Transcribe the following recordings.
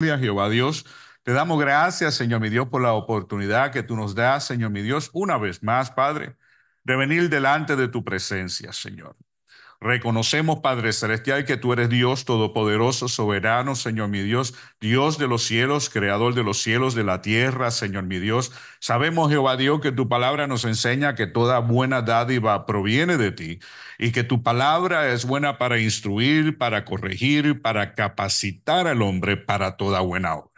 Jehová Dios. Te damos gracias, Señor mi Dios, por la oportunidad que tú nos das, Señor mi Dios, una vez más, Padre, de venir delante de tu presencia, Señor. Reconocemos, Padre Celestial, que tú eres Dios Todopoderoso, soberano, Señor mi Dios, Dios de los cielos, Creador de los cielos, de la tierra, Señor mi Dios. Sabemos, Jehová Dios, que tu palabra nos enseña que toda buena dádiva proviene de ti y que tu palabra es buena para instruir, para corregir, para capacitar al hombre para toda buena obra.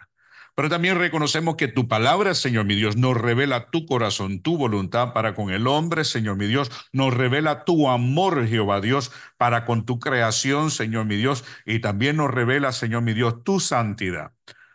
Pero también reconocemos que tu palabra, Señor mi Dios, nos revela tu corazón, tu voluntad para con el hombre, Señor mi Dios, nos revela tu amor, Jehová Dios, para con tu creación, Señor mi Dios, y también nos revela, Señor mi Dios, tu santidad.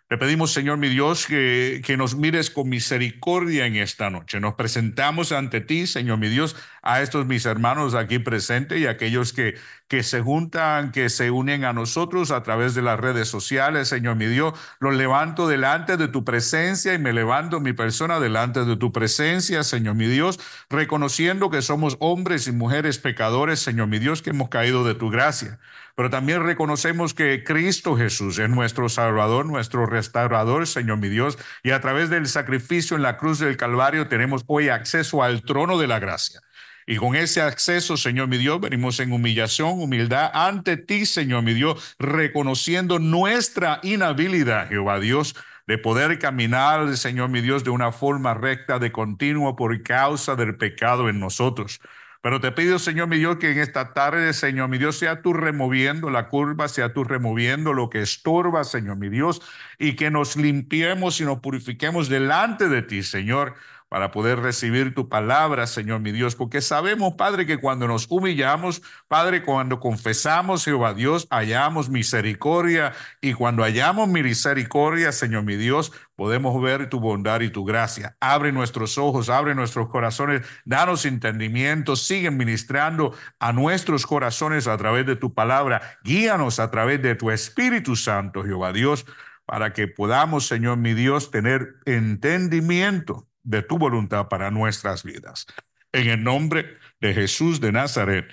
Te pedimos, Señor mi Dios, que, nos mires con misericordia en esta noche. Nos presentamos ante ti, Señor mi Dios, a estos mis hermanos aquí presentes y a aquellos que, que se juntan, que se unen a nosotros a través de las redes sociales, Señor mi Dios. Los levanto delante de tu presencia y me levanto mi persona delante de tu presencia, Señor mi Dios, reconociendo que somos hombres y mujeres pecadores, Señor mi Dios, que hemos caído de tu gracia. Pero también reconocemos que Cristo Jesús es nuestro Salvador, nuestro restaurador, Señor mi Dios, y a través del sacrificio en la cruz del Calvario tenemos hoy acceso al trono de la gracia. Y con ese acceso, Señor mi Dios, venimos en humillación, humildad ante ti, Señor mi Dios, reconociendo nuestra inhabilidad, Jehová Dios, de poder caminar, Señor mi Dios, de una forma recta, de continuo, por causa del pecado en nosotros. Pero te pido, Señor mi Dios, que en esta tarde, Señor mi Dios, sea tú removiendo la curva, sea tú removiendo lo que estorba, Señor mi Dios, y que nos limpiemos y nos purifiquemos delante de ti, Señor para poder recibir tu palabra, Señor mi Dios, porque sabemos, Padre, que cuando nos humillamos, Padre, cuando confesamos, Jehová Dios, hallamos misericordia y cuando hallamos misericordia, Señor mi Dios, podemos ver tu bondad y tu gracia. Abre nuestros ojos, abre nuestros corazones, danos entendimiento, sigue ministrando a nuestros corazones a través de tu palabra, guíanos a través de tu Espíritu Santo, Jehová Dios, para que podamos, Señor mi Dios, tener entendimiento de tu voluntad para nuestras vidas. En el nombre de Jesús de Nazaret.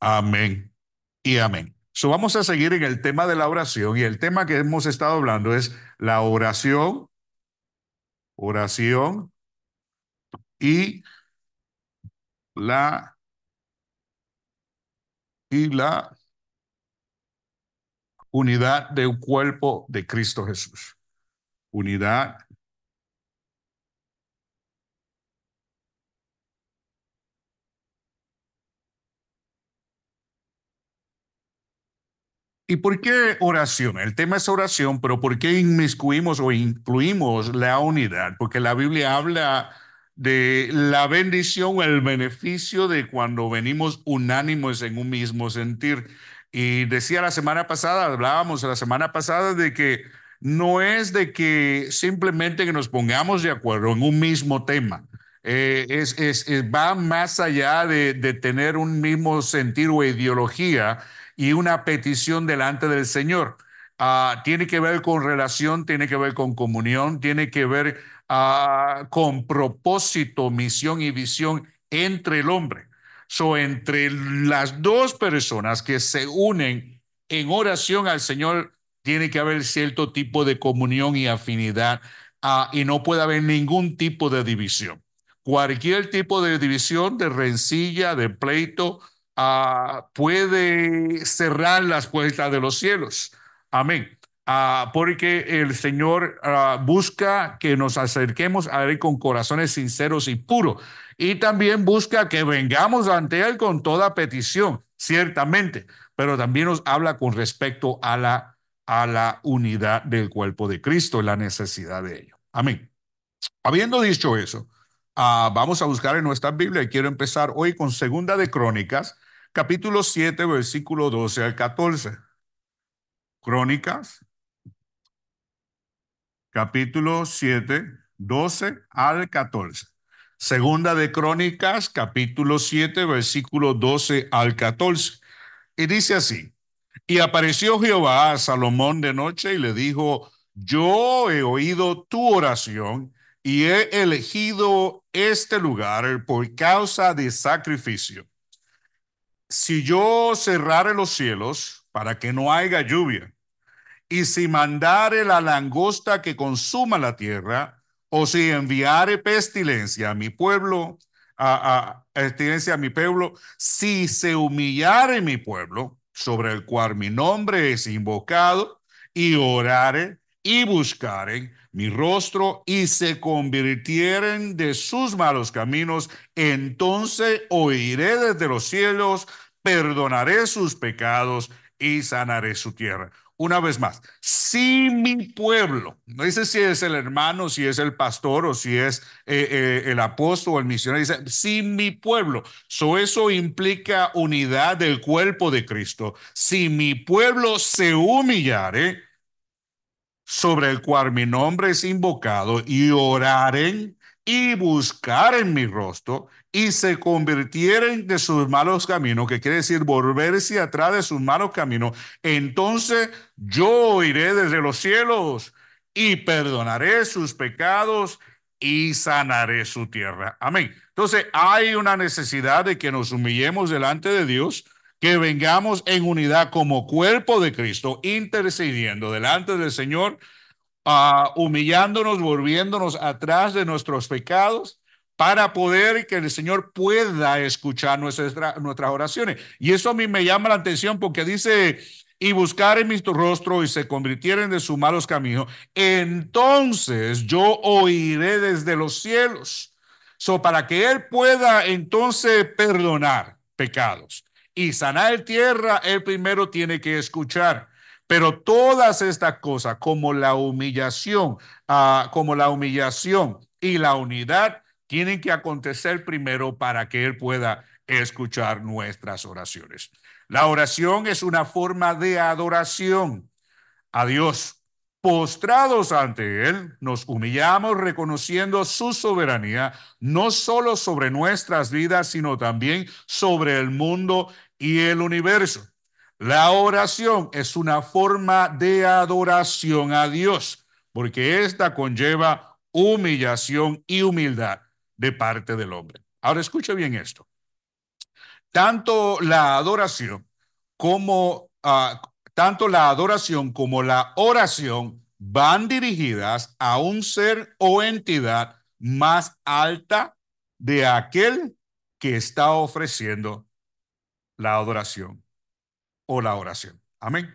Amén y amén. So, vamos a seguir en el tema de la oración y el tema que hemos estado hablando es la oración, oración y la y la unidad del cuerpo de Cristo Jesús. Unidad ¿Y por qué oración? El tema es oración, pero ¿por qué inmiscuimos o incluimos la unidad? Porque la Biblia habla de la bendición, el beneficio de cuando venimos unánimos en un mismo sentir. Y decía la semana pasada, hablábamos la semana pasada de que no es de que simplemente que nos pongamos de acuerdo en un mismo tema. Eh, es, es, es, va más allá de, de tener un mismo sentir o ideología, y una petición delante del Señor. Ah, tiene que ver con relación, tiene que ver con comunión, tiene que ver ah, con propósito, misión y visión entre el hombre. o entre las dos personas que se unen en oración al Señor, tiene que haber cierto tipo de comunión y afinidad ah, y no puede haber ningún tipo de división. Cualquier tipo de división, de rencilla, de pleito, Ah, puede cerrar las puertas de los cielos. Amén. Ah, porque el Señor ah, busca que nos acerquemos a Él con corazones sinceros y puros. Y también busca que vengamos ante Él con toda petición, ciertamente. Pero también nos habla con respecto a la, a la unidad del cuerpo de Cristo y la necesidad de ello. Amén. Habiendo dicho eso, vamos a buscar en nuestra Biblia quiero empezar hoy con Segunda de Crónicas, capítulo 7, versículo 12 al 14. Crónicas, capítulo 7, 12 al 14. Segunda de Crónicas, capítulo 7, versículo 12 al 14. Y dice así, y apareció Jehová a Salomón de noche y le dijo, yo he oído tu oración y he elegido este lugar por causa de sacrificio si yo cerrare los cielos para que no haya lluvia, y si mandare la langosta que consuma la tierra, o si enviare pestilencia a mi pueblo, a, pestilencia a mi pueblo, si se humillare mi pueblo, sobre el cual mi nombre es invocado, y orare y buscaren, mi rostro y se convirtieren de sus malos caminos, entonces oiré desde los cielos, perdonaré sus pecados y sanaré su tierra. Una vez más, si mi pueblo, no dice si es el hermano, si es el pastor o si es eh, eh, el apóstol o el misionero, dice, si mi pueblo, so eso implica unidad del cuerpo de Cristo, si mi pueblo se humillare, sobre el cual mi nombre es invocado, y oraren y buscaren mi rostro y se convirtieren de sus malos caminos, que quiere decir volverse atrás de sus malos caminos, entonces yo iré desde los cielos y perdonaré sus pecados y sanaré su tierra. Amén. Entonces hay una necesidad de que nos humillemos delante de Dios que vengamos en unidad como cuerpo de Cristo, intercediendo delante del Señor, ah, humillándonos, volviéndonos atrás de nuestros pecados, para poder que el Señor pueda escuchar nuestras oraciones. Y eso a mí me llama la atención porque dice, y buscar en mi rostro y se convirtieren de sus malos caminos, entonces yo oiré desde los cielos. So, para que Él pueda entonces perdonar pecados, y sanar tierra, él primero tiene que escuchar. Pero todas estas cosas, como la humillación, ah, como la humillación y la unidad, tienen que acontecer primero para que él pueda escuchar nuestras oraciones. La oración es una forma de adoración a Dios. Postrados ante Él, nos humillamos reconociendo su soberanía, no solo sobre nuestras vidas, sino también sobre el mundo y el universo. La oración es una forma de adoración a Dios, porque ésta conlleva humillación y humildad de parte del hombre. Ahora escuche bien esto. Tanto la adoración como ah, tanto la adoración como la oración van dirigidas a un ser o entidad más alta de aquel que está ofreciendo la adoración o la oración. Amén.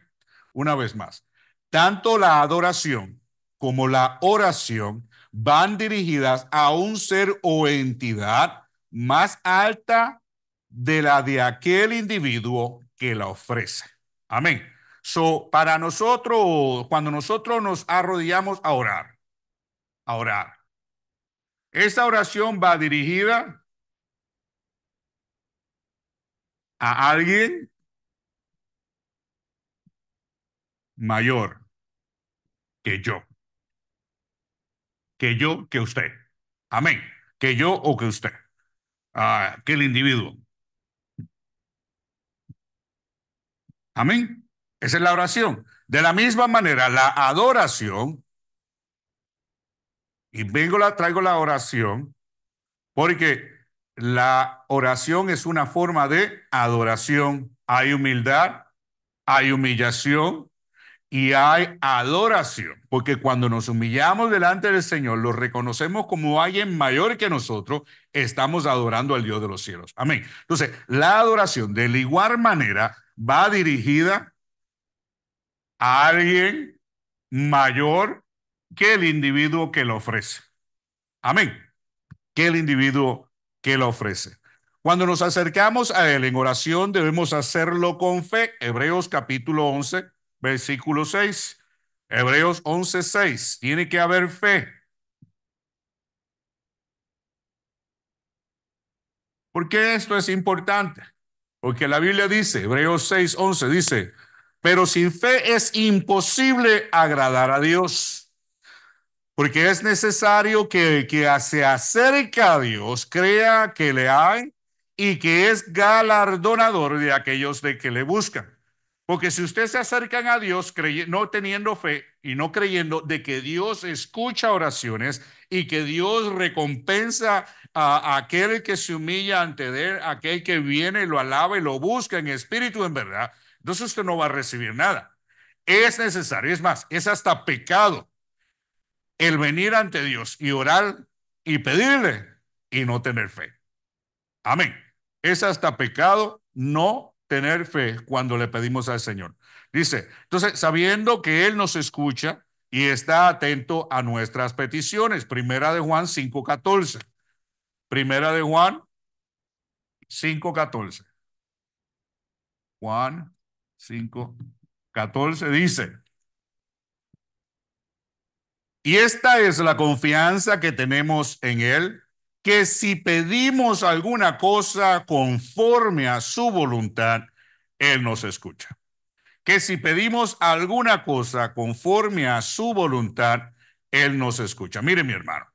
Una vez más, tanto la adoración como la oración van dirigidas a un ser o entidad más alta de la de aquel individuo que la ofrece. Amén. So, para nosotros, cuando nosotros nos arrodillamos a orar, a orar, esa oración va dirigida a alguien mayor que yo. Que yo, que usted. Amén. Que yo o que usted. Ah, que el individuo. Amén. Esa es la oración. De la misma manera, la adoración, y vengo la, traigo la oración, porque la oración es una forma de adoración. Hay humildad, hay humillación y hay adoración, porque cuando nos humillamos delante del Señor, lo reconocemos como alguien mayor que nosotros, estamos adorando al Dios de los cielos. Amén. Entonces, la adoración de la igual manera va dirigida a alguien mayor que el individuo que lo ofrece. Amén. Que el individuo que la ofrece. Cuando nos acercamos a Él en oración, debemos hacerlo con fe. Hebreos capítulo 11, versículo 6. Hebreos 11, 6. Tiene que haber fe. ¿Por qué esto es importante? Porque la Biblia dice, Hebreos 6, 11 dice, pero sin fe es imposible agradar a Dios porque es necesario que el que se acerca a Dios crea que le hay y que es galardonador de aquellos de que le buscan. Porque si ustedes se acercan a Dios no teniendo fe y no creyendo de que Dios escucha oraciones y que Dios recompensa a, aquel que se humilla ante él, aquel que viene, lo alaba y lo busca en espíritu, en verdad, entonces usted no va a recibir nada. Es necesario, es más, es hasta pecado el venir ante Dios y orar y pedirle y no tener fe. Amén. Es hasta pecado no tener fe cuando le pedimos al Señor. Dice, entonces, sabiendo que Él nos escucha y está atento a nuestras peticiones. Primera de Juan 5.14. Primera de Juan 5.14. Juan 5.14 dice, y esta es la confianza que tenemos en Él, que si pedimos alguna cosa conforme a su voluntad, Él nos escucha. Que si pedimos alguna cosa conforme a su voluntad, Él nos escucha. Mire mi hermano.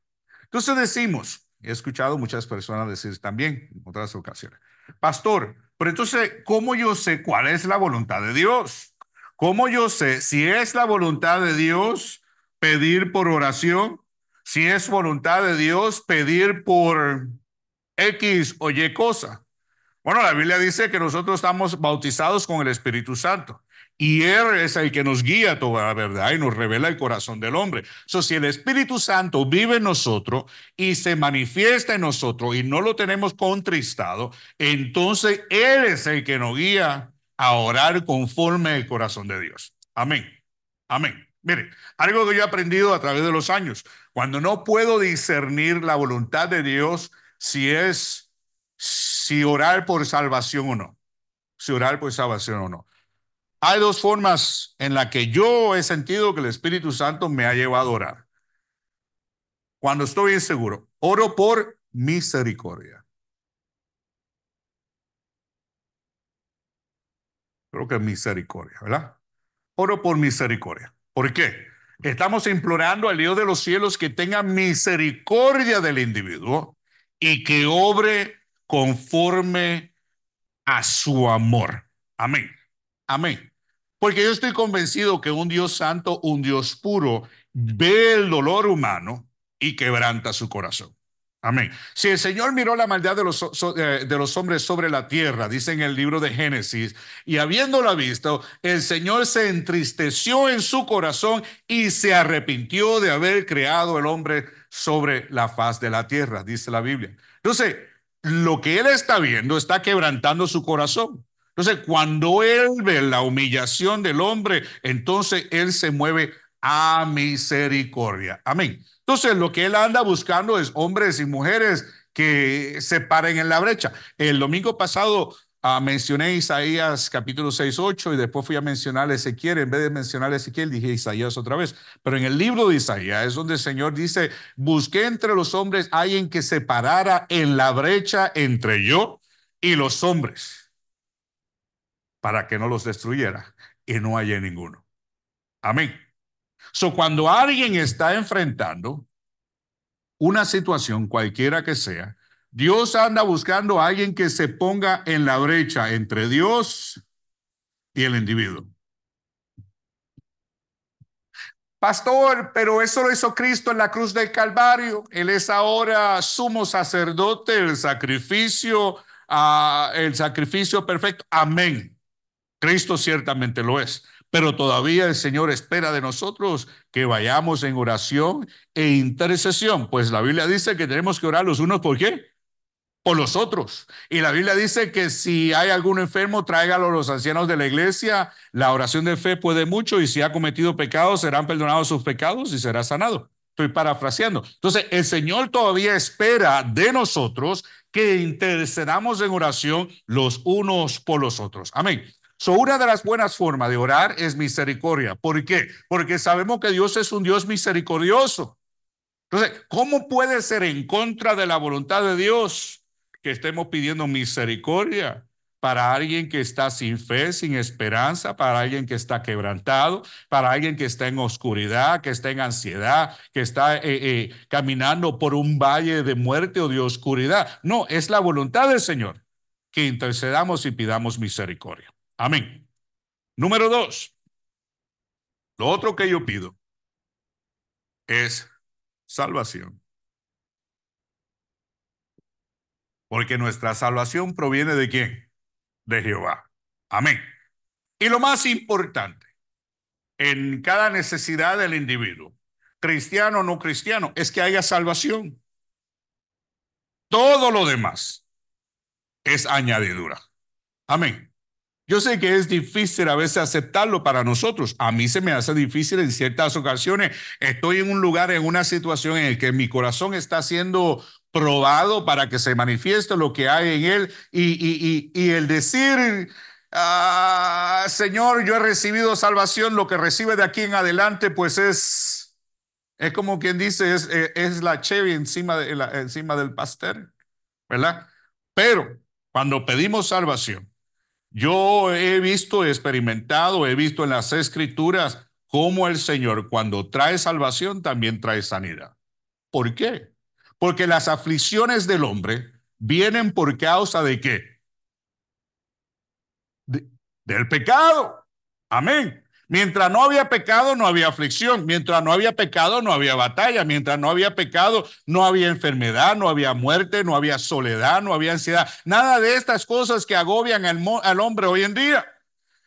Entonces decimos, he escuchado muchas personas decir también en otras ocasiones, pastor, pero entonces, ¿cómo yo sé cuál es la voluntad de Dios? ¿Cómo yo sé si es la voluntad de Dios? pedir por oración, si es voluntad de Dios, pedir por X o Y cosa. Bueno, la Biblia dice que nosotros estamos bautizados con el Espíritu Santo. Y Él es el que nos guía toda la verdad y nos revela el corazón del hombre. So, si el Espíritu Santo vive en nosotros y se manifiesta en nosotros y no lo tenemos contristado, entonces Él es el que nos guía a orar conforme al corazón de Dios. Amén. Amén. Mire, algo que yo he aprendido a través de los años, cuando no puedo discernir la voluntad de Dios, si es, si orar por salvación o no, si orar por salvación o no. Hay dos formas en las que yo he sentido que el Espíritu Santo me ha llevado a orar. Cuando estoy inseguro, oro por misericordia. Creo que misericordia, ¿verdad? Oro por misericordia. ¿Por qué? Estamos implorando al Dios de los cielos que tenga misericordia del individuo y que obre conforme a su amor. Amén. Amén. Porque yo estoy convencido que un Dios santo, un Dios puro, ve el dolor humano y quebranta su corazón. Amén. Si el Señor miró la maldad de los, eh, de los, hombres sobre la tierra, dice en el libro de Génesis, y habiéndola visto, el Señor se entristeció en su corazón y se arrepintió de haber creado el hombre sobre la faz de la tierra, dice la Biblia. Entonces, lo que él está viendo está quebrantando su corazón. Entonces, cuando él ve la humillación del hombre, entonces él se mueve a misericordia. Amén. Entonces, lo que él anda buscando es hombres y mujeres que se paren en la brecha. El domingo pasado ah, mencioné Isaías capítulo 6, 8 y después fui a mencionar Ezequiel. En vez de mencionar Ezequiel, dije Isaías otra vez. Pero en el libro de Isaías es donde el Señor dice, busqué entre los hombres alguien que se parara en la brecha entre yo y los hombres para que no los destruyera. Y no haya ninguno. Amén cuando alguien está enfrentando una situación, cualquiera que sea, Dios anda buscando a alguien que se ponga en la brecha entre Dios y el individuo. Pastor, pero eso lo hizo Cristo en la cruz del Calvario. Él es ahora sumo sacerdote, el sacrificio, ah, el sacrificio perfecto. Amén. Cristo ciertamente lo es. Pero todavía el Señor espera de nosotros que vayamos en oración e intercesión, pues la Biblia dice que tenemos que orar los unos por qué? Por los otros. Y la Biblia dice que si hay algún enfermo, tráigalo a los ancianos de la iglesia. La oración de fe puede mucho y si ha cometido pecados, serán perdonados sus pecados y será sanado. Estoy parafraseando. Entonces, el Señor todavía espera de nosotros que intercedamos en oración los unos por los otros. Amén una de las buenas formas de orar es misericordia. ¿Por qué? Porque sabemos que Dios es un Dios misericordioso. Entonces, ¿cómo puede ser en contra de la voluntad de Dios que estemos pidiendo misericordia para alguien que está sin fe, sin esperanza, para alguien que está quebrantado, para alguien que está en oscuridad, que está en ansiedad, que está eh, eh, caminando por un valle de muerte o de oscuridad? No, es la voluntad del Señor que intercedamos y pidamos misericordia. Amén. Número dos, lo otro que yo pido es salvación. Porque nuestra salvación proviene de quién? De Jehová. Amén. Y lo más importante, en cada necesidad del individuo, cristiano o no cristiano, es que haya salvación. Todo lo demás es añadidura. Amén. Yo sé que es difícil a veces aceptarlo para nosotros. A mí se me hace difícil en ciertas ocasiones. Estoy en un lugar, en una situación en el que mi corazón está siendo probado para que se manifieste lo que hay en él y, el decir... Ah, Señor, yo he recibido salvación, lo que recibe de aquí en adelante, pues es, es como quien dice, es, es, la chevy encima, de, encima del pastel, ¿verdad? Pero cuando pedimos salvación, yo he visto, he experimentado, he visto en las escrituras cómo el Señor cuando trae salvación también trae sanidad. ¿Por qué? Porque las aflicciones del hombre vienen por causa de qué? del pecado. Amén. Mientras no había pecado, no había aflicción. Mientras no había pecado, no había batalla. Mientras no había pecado, no había enfermedad, no había muerte, no había soledad, no había ansiedad. Nada de estas cosas que agobian al, hombre hoy en día.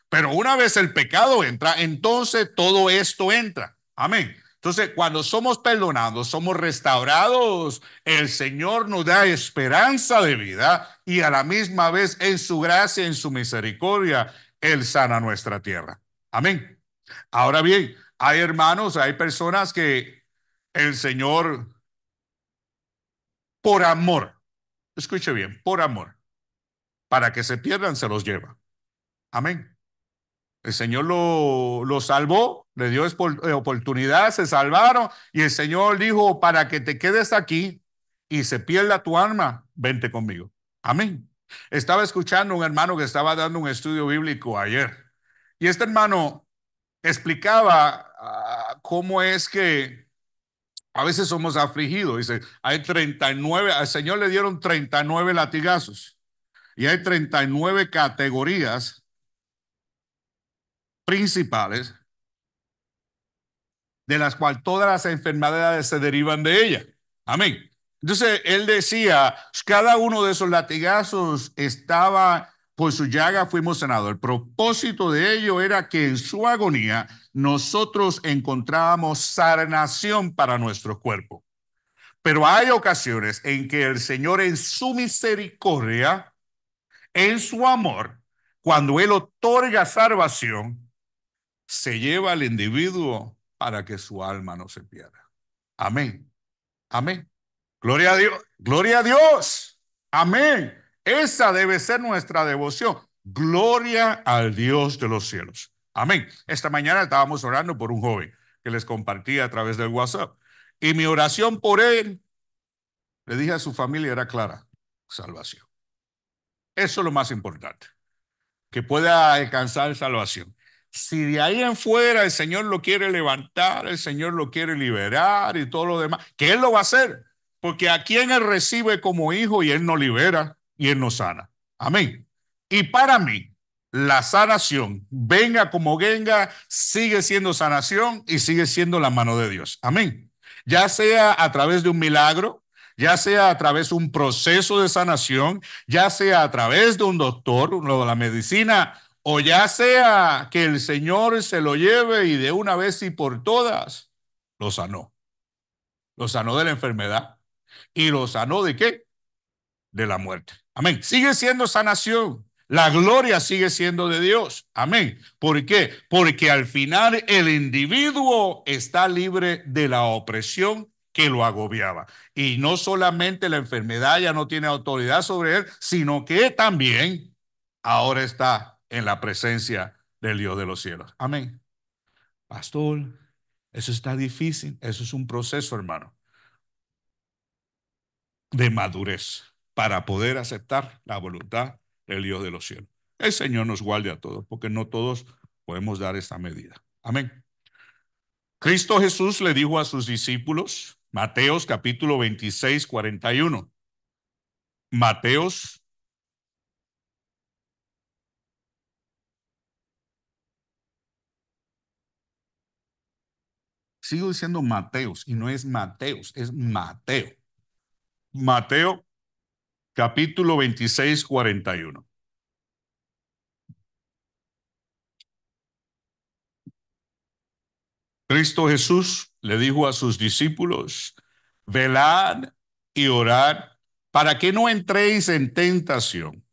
Pero una vez el pecado entra, entonces todo esto entra. Amén. Entonces, cuando somos perdonados, somos restaurados, el Señor nos da esperanza de vida y a la misma vez en su gracia, en su misericordia, Él sana nuestra tierra. Amén. Ahora bien, hay hermanos, hay personas que el Señor, por amor, escuche bien, por amor, para que se pierdan, se los lleva. Amén. El Señor lo, lo salvó, le dio eh, oportunidad, se salvaron y el Señor dijo, para que te quedes aquí y se pierda tu alma, vente conmigo. Amén. Estaba escuchando un hermano que estaba dando un estudio bíblico ayer y este hermano explicaba ah, cómo es que a veces somos afligidos. Dice, hay 39, al Señor le dieron 39 latigazos y hay 39 categorías principales de las cuales todas las enfermedades se derivan de ella. Amén. Entonces, él decía, cada uno de esos latigazos estaba por pues su llaga fuimos sanados. El propósito de ello era que en su agonía nosotros encontrábamos sanación para nuestro cuerpo. Pero hay ocasiones en que el Señor en su misericordia, en su amor, cuando Él otorga salvación, se lleva al individuo para que su alma no se pierda. Amén. Amén. Gloria a Dios. Gloria a Dios. Amén. Esa debe ser nuestra devoción. Gloria al Dios de los cielos. Amén. Esta mañana estábamos orando por un joven que les compartía a través del WhatsApp. Y mi oración por él, le dije a su familia, era clara, salvación. Eso es lo más importante, que pueda alcanzar salvación. Si de ahí en fuera el Señor lo quiere levantar, el Señor lo quiere liberar y todo lo demás, que Él lo va a hacer, porque a quien Él recibe como hijo y Él no libera y Él nos sana. Amén. Y para mí, la sanación, venga como venga, sigue siendo sanación y sigue siendo la mano de Dios. Amén. Ya sea a través de un milagro, ya sea a través de un proceso de sanación, ya sea a través de un doctor, o de la medicina, o ya sea que el Señor se lo lleve y de una vez y por todas lo sanó. Lo sanó de la enfermedad y lo sanó de qué? De la muerte. Amén. Sigue siendo sanación. La gloria sigue siendo de Dios. Amén. ¿Por qué? Porque al final el individuo está libre de la opresión que lo agobiaba. Y no solamente la enfermedad ya no tiene autoridad sobre él, sino que también ahora está en la presencia del Dios de los cielos. Amén. Pastor, eso está difícil. Eso es un proceso, hermano, de madurez para poder aceptar la voluntad del Dios de los cielos. El Señor nos guarde a todos, porque no todos podemos dar esta medida. Amén. Cristo Jesús le dijo a sus discípulos, Mateos capítulo 26, 41. Mateos Sigo diciendo Mateos y no es Mateos, es Mateo. Mateo capítulo 26, 41. Cristo Jesús le dijo a sus discípulos, velad y orad para que no entréis en tentación.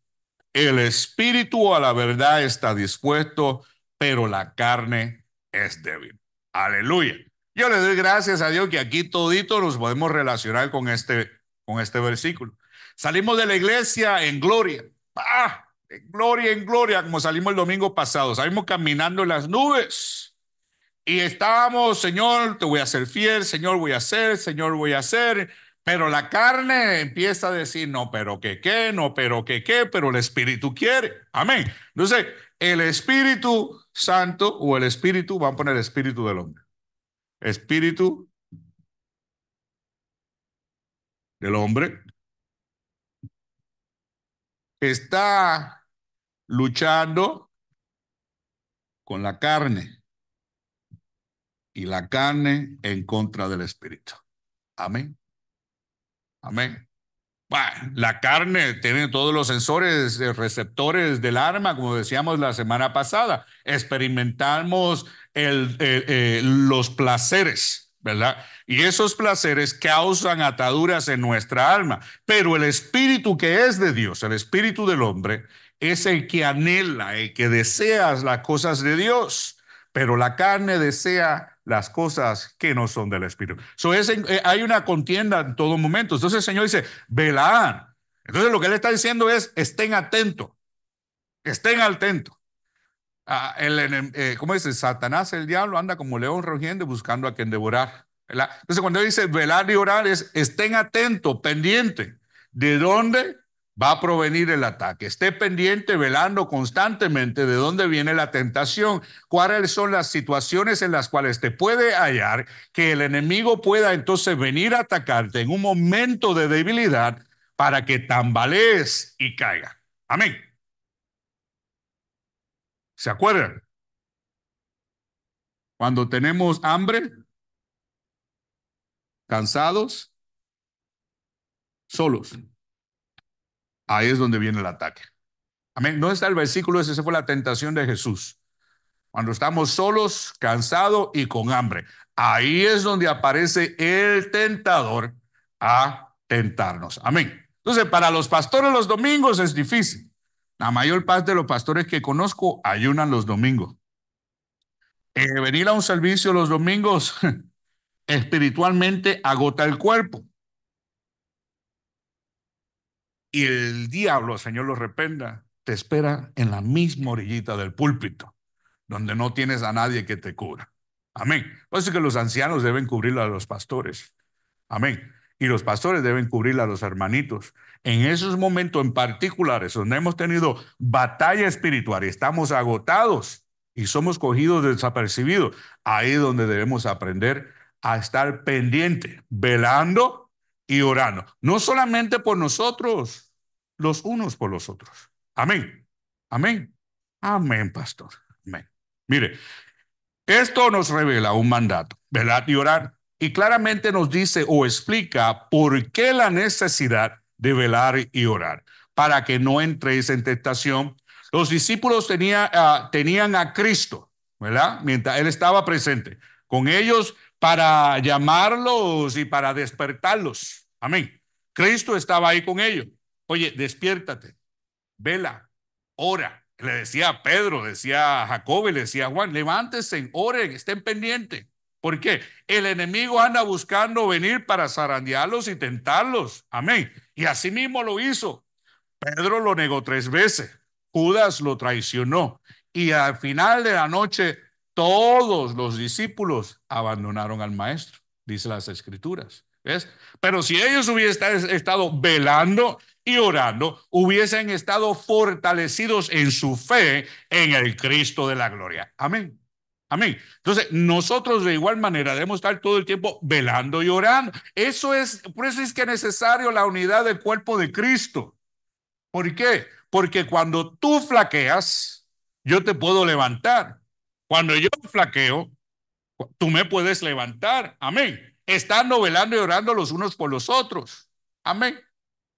El espíritu a la verdad está dispuesto, pero la carne es débil. Aleluya. Yo le doy gracias a Dios que aquí todito nos podemos relacionar con este, con este versículo. Salimos de la iglesia en gloria. ¡Ah! En gloria, en gloria, como salimos el domingo pasado. Salimos caminando en las nubes. Y estábamos, Señor, te voy a ser fiel, Señor, voy a ser, Señor, voy a ser. Pero la carne empieza a decir, no, pero que qué, no, pero que qué, pero el Espíritu quiere. Amén. Entonces, el Espíritu Santo o el Espíritu, van a poner el Espíritu del hombre. Espíritu del hombre está luchando con la carne y la carne en contra del espíritu. Amén. Amén. la carne tiene todos los sensores, eh, receptores del arma, como decíamos la semana pasada. Experimentamos eh, eh, los placeres, ¿verdad? Y esos placeres causan ataduras en nuestra alma. Pero el espíritu que es de Dios, el espíritu del hombre, es el que anhela, el que desea las cosas de Dios. Pero la carne desea las cosas que no son del espíritu. es, eh, hay una contienda en todo momento. Entonces el Señor dice, velan. Entonces lo que él está diciendo es, estén atentos, estén atentos. Ah, el, eh, ¿Cómo dice? Satanás, el diablo, anda como león rugiendo buscando a quien devorar. Entonces, cuando dice velar y orar, es estén atentos, pendiente de dónde va a provenir el ataque. Esté pendiente, velando constantemente de dónde viene la tentación, cuáles son las situaciones en las cuales te puede hallar, que el enemigo pueda entonces venir a atacarte en un momento de debilidad para que tambalees y caiga. Amén. ¿Se acuerdan? Cuando tenemos hambre, cansados, solos. Ahí es donde viene el ataque. Amén. No está el versículo? Esa fue la tentación de Jesús. Cuando estamos solos, cansados y con hambre. Ahí es donde aparece el tentador a tentarnos. Amén. Entonces, para los pastores los domingos es difícil. La mayor parte de los pastores que conozco ayunan los domingos. Eh, venir a un servicio los domingos espiritualmente agota el cuerpo. Y el diablo, Señor lo rependa, te espera en la misma orillita del púlpito, donde no tienes a nadie que te cura Amén. Por eso que los ancianos deben cubrir a los pastores. Amén. Y los pastores deben cubrir a los hermanitos. En esos momentos en particulares donde hemos tenido batalla espiritual y estamos agotados y somos cogidos desapercibidos, ahí es donde debemos aprender a estar pendiente, velando y orando. No solamente por nosotros, los unos por los otros. Amén. Amén. Amén, pastor. Amén. Mire, esto nos revela un mandato, velar Y orar. Y claramente nos dice o explica por qué la necesidad de velar y orar, para que no entréis en tentación. Los discípulos tenía, ah, tenían a Cristo, ¿verdad? Mientras Él estaba presente. Con ellos para llamarlos y para despertarlos. Amén. Cristo estaba ahí con ellos. Oye, despiértate, vela, ora. Le decía a Pedro, decía a Jacob y le decía a Juan, levántense, oren, estén pendientes. porque El enemigo anda buscando venir para zarandearlos y tentarlos. Amén. Y así mismo lo hizo. Pedro lo negó tres veces. Judas lo traicionó. Y al final de la noche todos los discípulos abandonaron al maestro, dice las escrituras. ¿Ves? Pero si ellos hubiesen estado velando y orando, hubiesen estado fortalecidos en su fe en el Cristo de la gloria. Amén. Amén. Entonces, nosotros de igual manera debemos estar todo el tiempo velando y orando. Eso es, por eso es que es necesario la unidad del cuerpo de Cristo. ¿Por qué? Porque cuando tú flaqueas, yo te puedo levantar. Cuando yo flaqueo, tú me puedes levantar. Amén. Estando velando y orando los unos por los otros. Amén.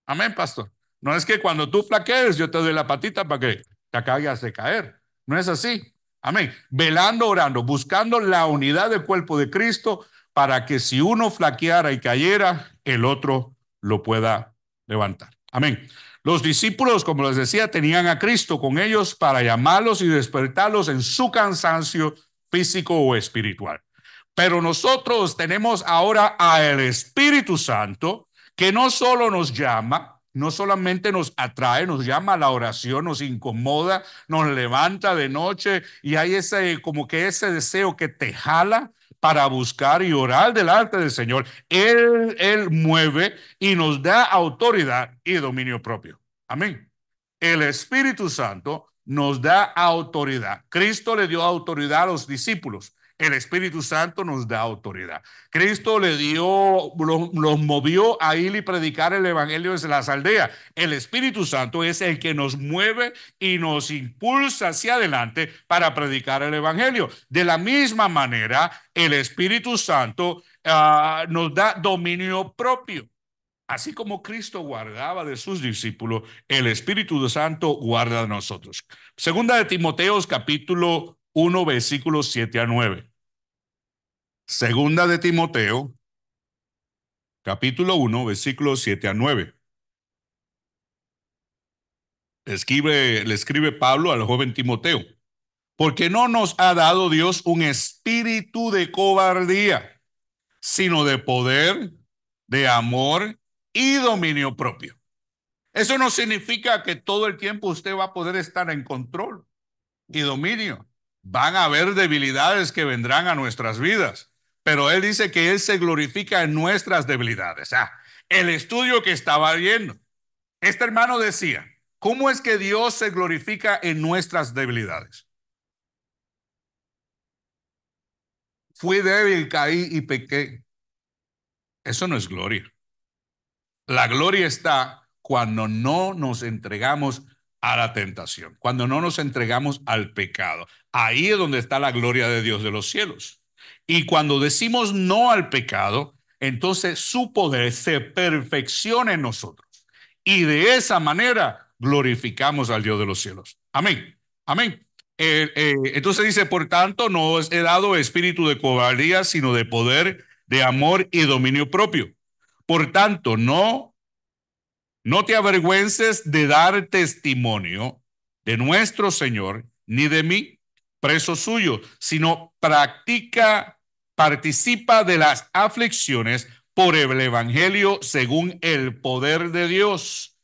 Amén, pastor. No es que cuando tú flaquees, yo te doy la patita para que te caigas de caer. No es así. Amén. Velando, orando, buscando la unidad del cuerpo de Cristo para que si uno flaqueara y cayera, el otro lo pueda levantar. Amén. Los discípulos, como les decía, tenían a Cristo con ellos para llamarlos y despertarlos en su cansancio físico o espiritual. Pero nosotros tenemos ahora al Espíritu Santo que no solo nos llama, no solamente nos atrae, nos llama a la oración, nos incomoda, nos levanta de noche y hay ese como que ese deseo que te jala, para buscar y orar delante del Señor, Él, Él mueve y nos da autoridad y dominio propio. Amén. El Espíritu Santo nos da autoridad. Cristo le dio autoridad a los discípulos el Espíritu Santo nos da autoridad. Cristo le dio, los, movió a ir y predicar el Evangelio desde las aldeas. El Espíritu Santo es el que nos mueve y nos impulsa hacia adelante para predicar el Evangelio. De la misma manera, el Espíritu Santo ah, nos da dominio propio. Así como Cristo guardaba de sus discípulos, el Espíritu Santo guarda de nosotros. Segunda de Timoteos capítulo 1, versículos 7 a 9. Segunda de Timoteo, capítulo 1, versículos 7 a 9. Escribe, le escribe Pablo al joven Timoteo, porque no nos ha dado Dios un espíritu de cobardía, sino de poder, de amor y dominio propio. Eso no significa que todo el tiempo usted va a poder estar en control y dominio. Van a haber debilidades que vendrán a nuestras vidas pero él dice que él se glorifica en nuestras debilidades. Ah, el estudio que estaba viendo. Este hermano decía, ¿cómo es que Dios se glorifica en nuestras debilidades? Fui débil, caí y pequé. Eso no es gloria. La gloria está cuando no nos entregamos a la tentación, cuando no nos entregamos al pecado. Ahí es donde está la gloria de Dios de los cielos. Y cuando decimos no al pecado, entonces su poder se perfecciona en nosotros. Y de esa manera glorificamos al Dios de los cielos. Amén. Amén. Eh, eh, entonces dice, por tanto, no os he dado espíritu de cobardía, sino de poder, de amor y dominio propio. Por tanto, no, no te avergüences de dar testimonio de nuestro Señor, ni de mí, preso suyo, sino practica participa de las aflicciones por el Evangelio según el poder de Dios.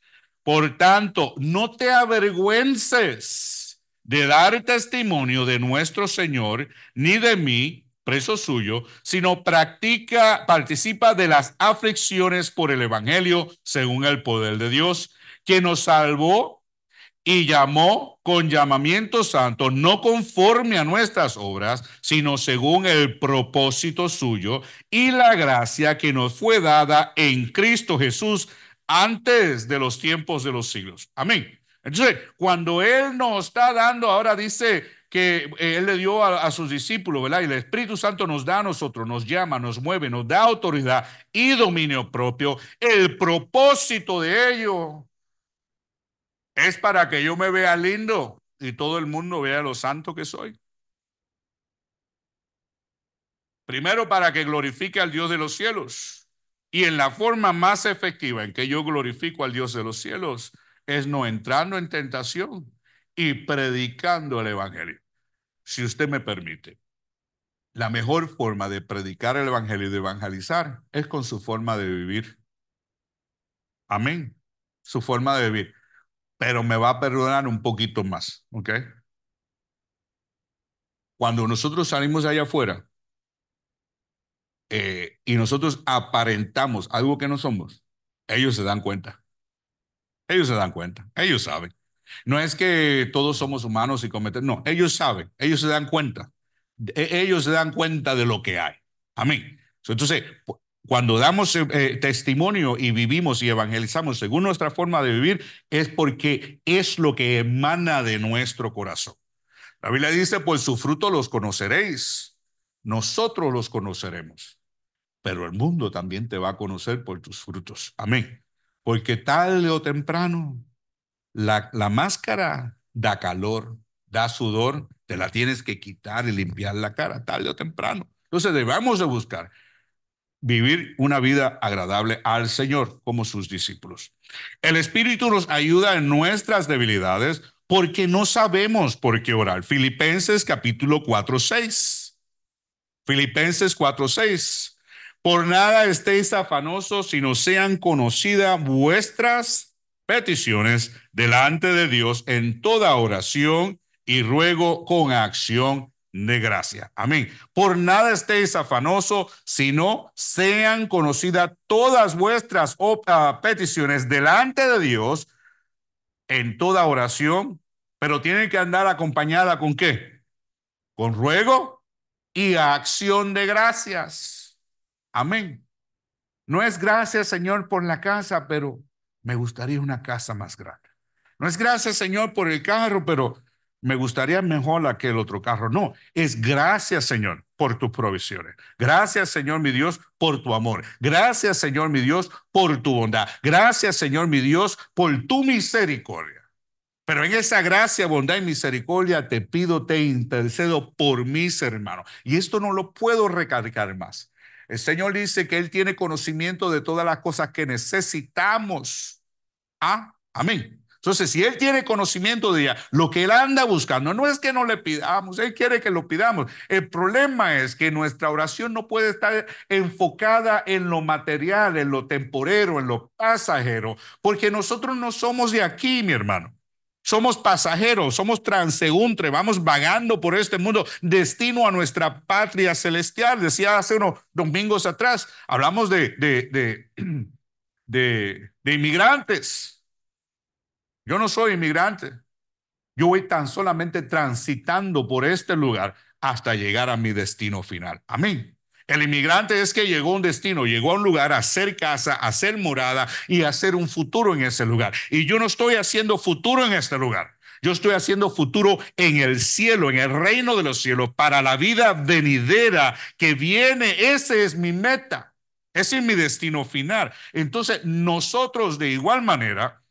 Por tanto, no te avergüences de dar testimonio de nuestro Señor, ni de mí, preso suyo, sino practica, participa de las aflicciones por el Evangelio según el poder de Dios, que nos salvó y llamó con llamamiento santo, no conforme a nuestras obras, sino según el propósito suyo y la gracia que nos fue dada en Cristo Jesús antes de los tiempos de los siglos. Amén. Entonces, cuando Él nos está dando, ahora dice que eh, Él le dio a, sus discípulos, ¿verdad? Y el Espíritu Santo nos da a nosotros, nos llama, nos mueve, nos da autoridad y dominio propio. El propósito de ello es para que yo me vea lindo y todo el mundo vea lo santo que soy. Primero, para que glorifique al Dios de los cielos. Y en la forma más efectiva en que yo glorifico al Dios de los cielos es no entrando en tentación y predicando el Evangelio. Si usted me permite, la mejor forma de predicar el Evangelio y de evangelizar es con su forma de vivir. Amén. Su forma de vivir pero me va a perdonar un poquito más, ¿ok? Cuando nosotros salimos allá afuera eh, y nosotros aparentamos algo que no somos, ellos se dan cuenta. Ellos se dan cuenta, ellos saben. No es que todos somos humanos y cometemos, no, ellos saben, ellos se dan cuenta. E, ellos se dan cuenta de lo que hay. A mí. Entonces, cuando damos eh, eh, testimonio y vivimos y evangelizamos según nuestra forma de vivir, es porque es lo que emana de nuestro corazón. La Biblia dice, por su fruto los conoceréis. Nosotros los conoceremos. Pero el mundo también te va a conocer por tus frutos. Amén. Porque tarde o temprano, la, la máscara da calor, da sudor, te la tienes que quitar y limpiar la cara, tarde o temprano. Entonces debemos de buscar vivir una vida agradable al Señor como sus discípulos. El Espíritu nos ayuda en nuestras debilidades porque no sabemos por qué orar. Filipenses capítulo 4, 6. Filipenses 4, 6. Por nada estéis afanosos, sino sean conocidas vuestras peticiones delante de Dios en toda oración y ruego con acción de gracia. Amén. Por nada estéis afanoso, sino sean conocidas todas vuestras ah, peticiones delante de Dios en toda oración, pero tienen que andar acompañada con qué? Con ruego y acción de gracias. Amén. No es gracias, Señor, por la casa, pero me gustaría una casa más grande. No es gracias, Señor, por el carro, pero me gustaría mejor la que el otro carro. No, es gracias, Señor, por tus provisiones. Gracias, Señor, mi Dios, por tu amor. Gracias, Señor, mi Dios, por tu bondad. Gracias, Señor, mi Dios, por tu misericordia. Pero en esa gracia, bondad y misericordia te pido, te intercedo por mis hermanos. Y esto no lo puedo recargar más. El Señor dice que Él tiene conocimiento de todas las cosas que necesitamos. Ah, amén. Entonces, si Él tiene conocimiento de ella, lo que Él anda buscando, no es que no le pidamos, Él quiere que lo pidamos. El problema es que nuestra oración no puede estar enfocada en lo material, en lo temporero, en lo pasajero, porque nosotros no somos de aquí, mi hermano. Somos pasajeros, somos transeúntes, vamos vagando por este mundo, destino a nuestra patria celestial. Decía hace unos domingos atrás, hablamos de, de, de, de, de inmigrantes. Yo no soy inmigrante. Yo voy tan solamente transitando por este lugar hasta llegar a mi destino final. Amén. El inmigrante es que llegó a un destino, llegó a un lugar a hacer casa, a ser morada y a hacer un futuro en ese lugar. Y yo no estoy haciendo futuro en este lugar. Yo estoy haciendo futuro en el cielo, en el reino de los cielos, para la vida venidera que viene. Ese es mi meta. Ese es mi destino final. Entonces, nosotros de igual manera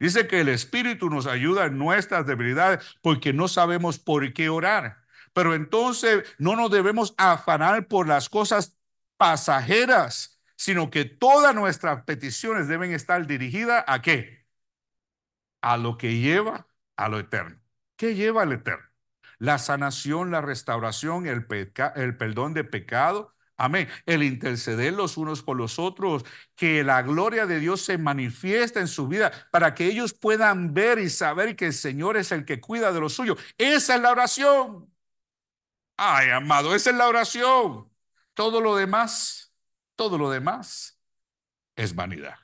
Dice que el Espíritu nos ayuda en nuestras debilidades porque no sabemos por qué orar. Pero entonces no nos debemos afanar por las cosas pasajeras, sino que todas nuestras peticiones deben estar dirigidas a qué? A lo que lleva a lo eterno. ¿Qué lleva al eterno? La sanación, la restauración, el, el perdón de pecado, Amén. El interceder los unos por los otros, que la gloria de Dios se manifiesta en su vida para que ellos puedan ver y saber que el Señor es el que cuida de los suyos. Esa es la oración. Ay, amado, esa es la oración. Todo lo demás, todo lo demás es vanidad.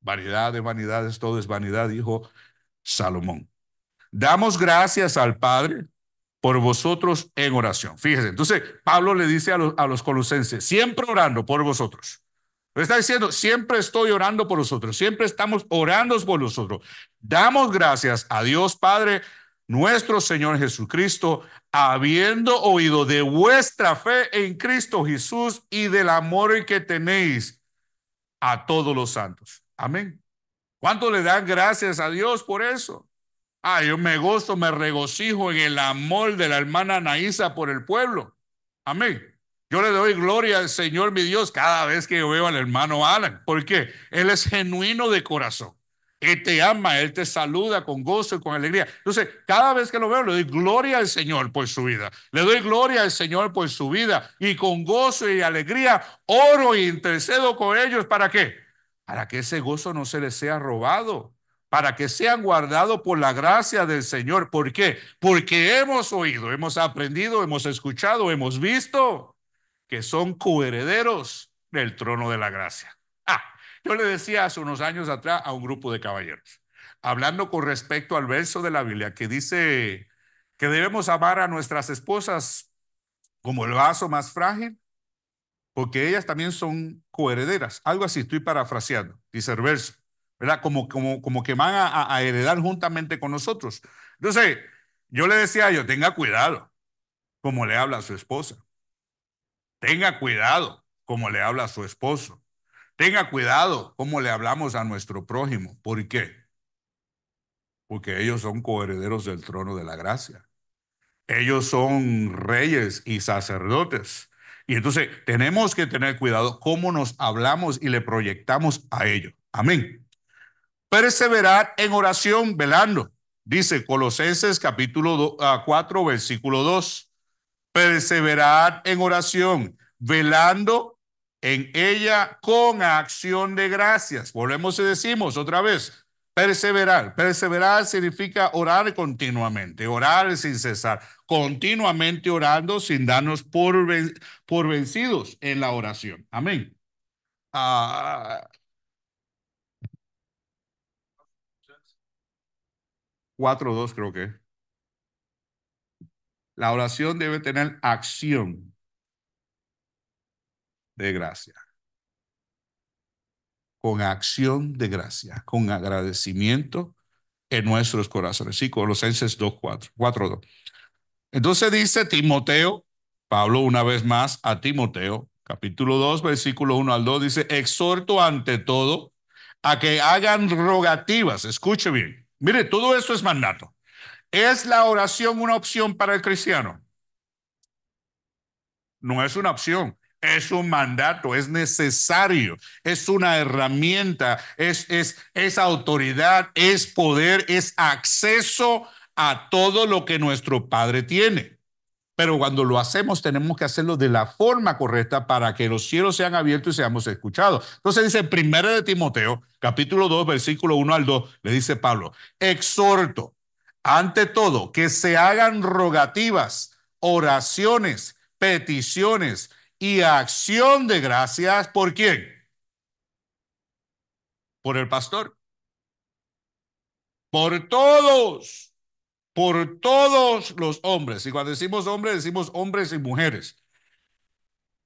Vanidad de vanidades, todo es vanidad, dijo Salomón. Damos gracias al Padre por vosotros en oración. Fíjese, entonces Pablo le dice a los, a colosenses, siempre orando por vosotros. está diciendo, siempre estoy orando por vosotros, siempre estamos orando por vosotros. Damos gracias a Dios Padre, nuestro Señor Jesucristo, habiendo oído de vuestra fe en Cristo Jesús y del amor que tenéis a todos los santos. Amén. ¿Cuánto le dan gracias a Dios por eso? Ah, yo me gozo, me regocijo en el amor de la hermana Anaísa por el pueblo. Amén. Yo le doy gloria al Señor mi Dios cada vez que veo al hermano Alan, porque él es genuino de corazón. Él te ama, él te saluda con gozo y con alegría. Entonces, cada vez que lo veo, le doy gloria al Señor por su vida. Le doy gloria al Señor por su vida. Y con gozo y alegría oro y intercedo con ellos. ¿Para qué? Para que ese gozo no se les sea robado para que sean guardados por la gracia del Señor. ¿Por qué? Porque hemos oído, hemos aprendido, hemos escuchado, hemos visto que son coherederos del trono de la gracia. Ah, yo le decía hace unos años atrás a un grupo de caballeros, hablando con respecto al verso de la Biblia que dice que debemos amar a nuestras esposas como el vaso más frágil, porque ellas también son coherederas. Algo así, estoy parafraseando, dice el verso. ¿verdad? Como, como, como que van a, heredar juntamente con nosotros. Entonces, yo le decía a ellos, tenga cuidado, como le habla a su esposa. Tenga cuidado, como le habla a su esposo. Tenga cuidado, como le hablamos a nuestro prójimo. ¿Por qué? Porque ellos son coherederos del trono de la gracia. Ellos son reyes y sacerdotes. Y entonces tenemos que tener cuidado cómo nos hablamos y le proyectamos a ellos. Amén perseverar en oración velando. Dice Colosenses capítulo 4, ah, versículo 2. Perseverar en oración, velando en ella con acción de gracias. Volvemos y decimos otra vez, perseverar. Perseverar significa orar continuamente, orar sin cesar, continuamente orando sin darnos por, por vencidos en la oración. Amén. Ah, 4.2 creo que La oración debe tener acción de gracia. Con acción de gracia, con agradecimiento en nuestros corazones. Sí, Colosenses 2.4, 4.2. Entonces dice Timoteo, Pablo una vez más a Timoteo, capítulo 2, versículo 1 al 2, dice, exhorto ante todo a que hagan rogativas, escuche bien, Mire, todo eso es mandato. ¿Es la oración una opción para el cristiano? No es una opción, es un mandato, es necesario, es una herramienta, es, es, es autoridad, es poder, es acceso a todo lo que nuestro Padre tiene. Pero cuando lo hacemos, tenemos que hacerlo de la forma correcta para que los cielos sean abiertos y seamos escuchados. Entonces dice primero 1 de Timoteo, capítulo 2, versículo 1 al 2, le dice Pablo, exhorto, ante todo, que se hagan rogativas, oraciones, peticiones y acción de gracias. ¿Por quién? Por el pastor. Por todos por todos los hombres. Y cuando decimos hombres, decimos hombres y mujeres.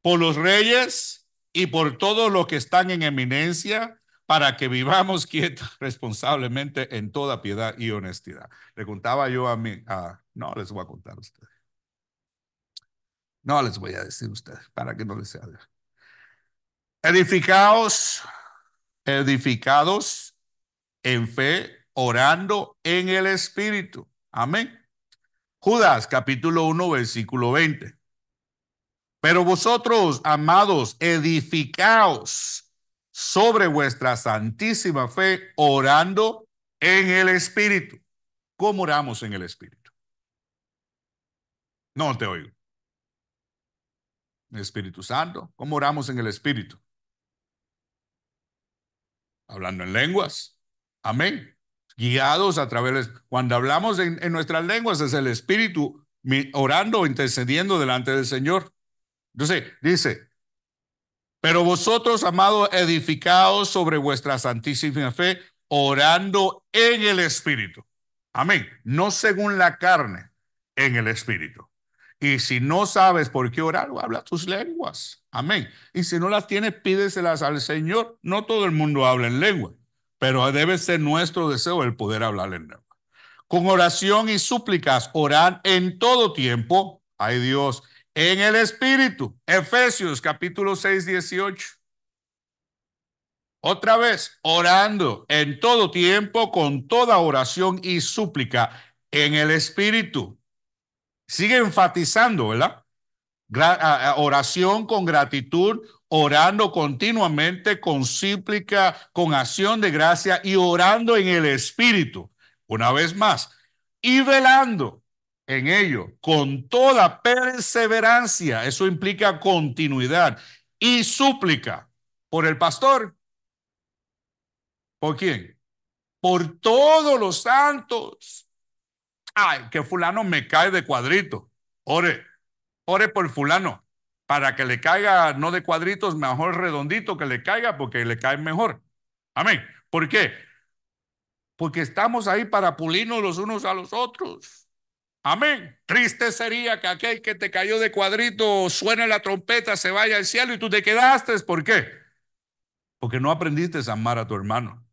Por los reyes y por todos los que están en eminencia, para que vivamos quietos responsablemente en toda piedad y honestidad. Le contaba yo a mí, a, no les voy a contar a ustedes. No les voy a decir a ustedes, para que no les sea. Edificados, edificados en fe, orando en el Espíritu Amén. Judas capítulo 1, versículo 20. Pero vosotros, amados, edificaos sobre vuestra santísima fe, orando en el Espíritu. ¿Cómo oramos en el Espíritu? No te oigo. Espíritu Santo, ¿cómo oramos en el Espíritu? Hablando en lenguas. Amén guiados a través, cuando hablamos en, en nuestras lenguas es el Espíritu orando, intercediendo delante del Señor. Entonces, dice, pero vosotros, amados, edificados sobre vuestra santísima fe, orando en el Espíritu. Amén. No según la carne, en el Espíritu. Y si no sabes por qué orar, habla tus lenguas. Amén. Y si no las tienes, pídeselas al Señor. No todo el mundo habla en lengua pero debe ser nuestro deseo el poder hablar en lengua. Con oración y súplicas, orar en todo tiempo, ay Dios, en el Espíritu. Efesios capítulo 6, 18. Otra vez, orando en todo tiempo, con toda oración y súplica en el Espíritu. Sigue enfatizando, ¿verdad? oración con gratitud, orando continuamente con súplica, con acción de gracia y orando en el Espíritu, una vez más, y velando en ello con toda perseverancia, eso implica continuidad, y súplica por el pastor. ¿Por quién? Por todos los santos. Ay, que fulano me cae de cuadrito. Ore, ore por fulano para que le caiga no de cuadritos, mejor redondito que le caiga porque le cae mejor. Amén. ¿Por qué? Porque estamos ahí para pulirnos los unos a los otros. Amén. Triste sería que aquel que te cayó de cuadritos suene la trompeta, se vaya al cielo y tú te quedaste. ¿Por qué? Porque no aprendiste a amar a tu hermano.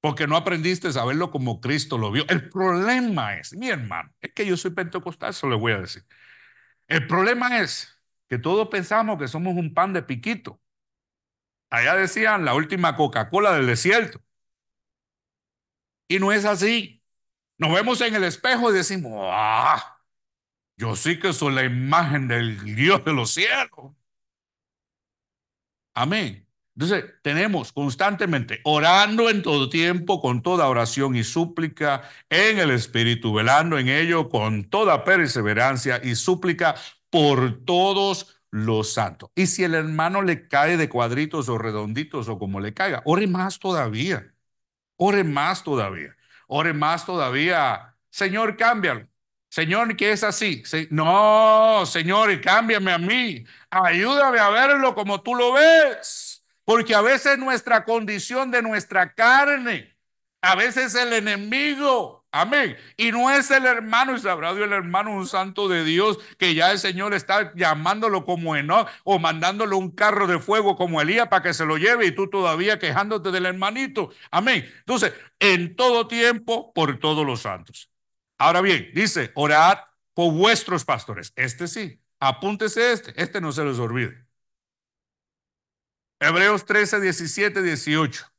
Porque no aprendiste a verlo como Cristo lo vio. El problema es, mi hermano, es que yo soy pentecostal, eso le voy a decir. El problema es que todos pensamos que somos un pan de piquito. Allá decían la última Coca-Cola del desierto. Y no es así. Nos vemos en el espejo y decimos, ah, yo sí que soy la imagen del Dios de los cielos. Amén. Entonces, tenemos constantemente orando en todo tiempo, con toda oración y súplica, en el Espíritu, velando en ello con toda perseverancia y súplica por todos los santos. Y si el hermano le cae de cuadritos o redonditos o como le caiga, ore más todavía. Ore más todavía. Ore más todavía. Señor, cámbialo. Señor, que es así. no, Señor, cámbiame a mí. Ayúdame a verlo como tú lo ves. Porque a veces nuestra condición de nuestra carne, a veces el enemigo Amén. Y no es el hermano, y el hermano, un santo de Dios, que ya el Señor está llamándolo como Enoch o mandándolo un carro de fuego como Elías para que se lo lleve y tú todavía quejándote del hermanito. Amén. Entonces, en todo tiempo, por todos los santos. Ahora bien, dice, orad por vuestros pastores. Este sí, apúntese este, este no se les olvide. Hebreos 13, 17, 18.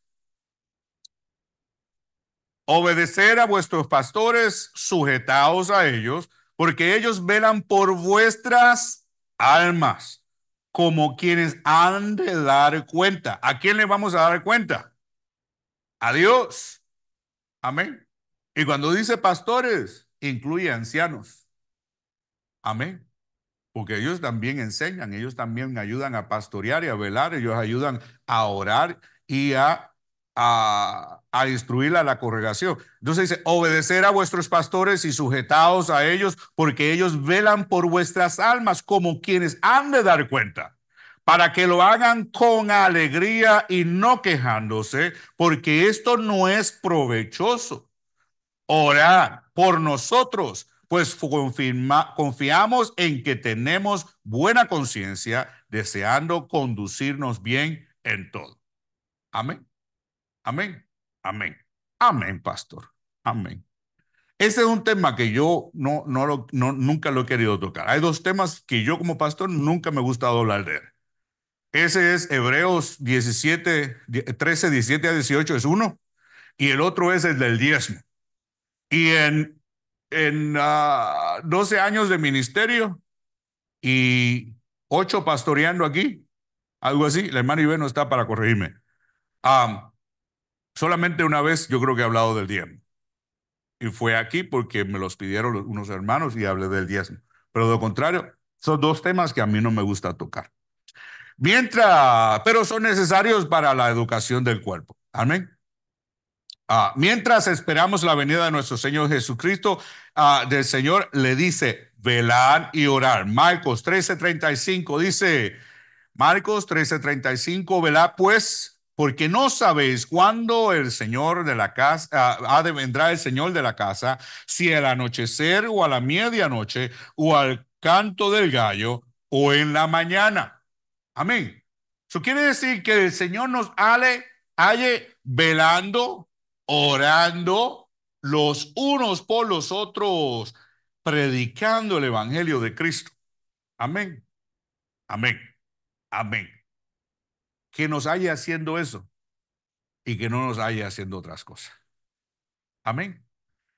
Obedecer a vuestros pastores, sujetaos a ellos, porque ellos velan por vuestras almas, como quienes han de dar cuenta. ¿A quién le vamos a dar cuenta? A Dios. Amén. Y cuando dice pastores, incluye ancianos. Amén. Porque ellos también enseñan, ellos también ayudan a pastorear y a velar, ellos ayudan a orar y a a, a, instruir a la congregación. Entonces dice, obedecer a vuestros pastores y sujetaos a ellos, porque ellos velan por vuestras almas como quienes han de dar cuenta, para que lo hagan con alegría y no quejándose, porque esto no es provechoso. Orar por nosotros, pues confiamos en que tenemos buena conciencia, deseando conducirnos bien en todo. Amén. Amén. Amén. Amén, pastor. Amén. Ese es un tema que yo no, no, lo, no, nunca lo he querido tocar. Hay dos temas que yo como pastor nunca me gustado hablar de él. Ese es Hebreos 17, 13, 17 a 18 es uno. Y el otro es el del diezmo. Y en, en 12 ah, años de ministerio y 8 pastoreando aquí, algo así, la hermana no está para corregirme. Solamente una vez yo creo que he hablado del diezmo. Y fue aquí porque me los pidieron unos hermanos y hablé del diezmo. Pero de lo contrario, son dos temas que a mí no me gusta tocar. Mientras, pero son necesarios para la educación del cuerpo. Amén. Ah, mientras esperamos la venida de nuestro Señor Jesucristo, ah, del Señor le dice, velar y orar. Marcos 13:35 dice, Marcos 13:35, velar pues porque no sabéis cuándo el Señor de la casa, ah, vendrá el Señor de la casa, si al anochecer o a la medianoche o al canto del gallo o en la mañana. Amén. Eso quiere decir que el Señor nos ale, halle velando, orando los unos por los otros, predicando el Evangelio de Cristo. Amén. Amén. Amén que nos haya haciendo eso y que no nos haya haciendo otras cosas. Amén.